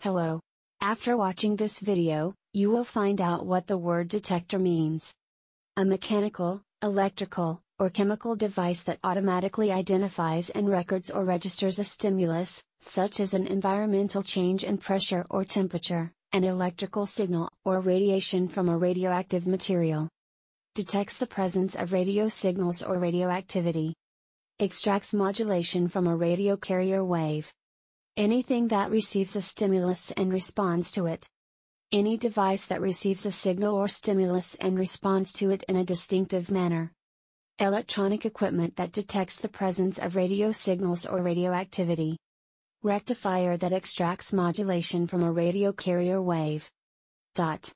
Hello. After watching this video, you will find out what the word detector means. A mechanical, electrical, or chemical device that automatically identifies and records or registers a stimulus, such as an environmental change in pressure or temperature, an electrical signal or radiation from a radioactive material. Detects the presence of radio signals or radioactivity. Extracts modulation from a radio carrier wave. Anything that receives a stimulus and responds to it. Any device that receives a signal or stimulus and responds to it in a distinctive manner. Electronic equipment that detects the presence of radio signals or radioactivity. Rectifier that extracts modulation from a radio carrier wave. Dot.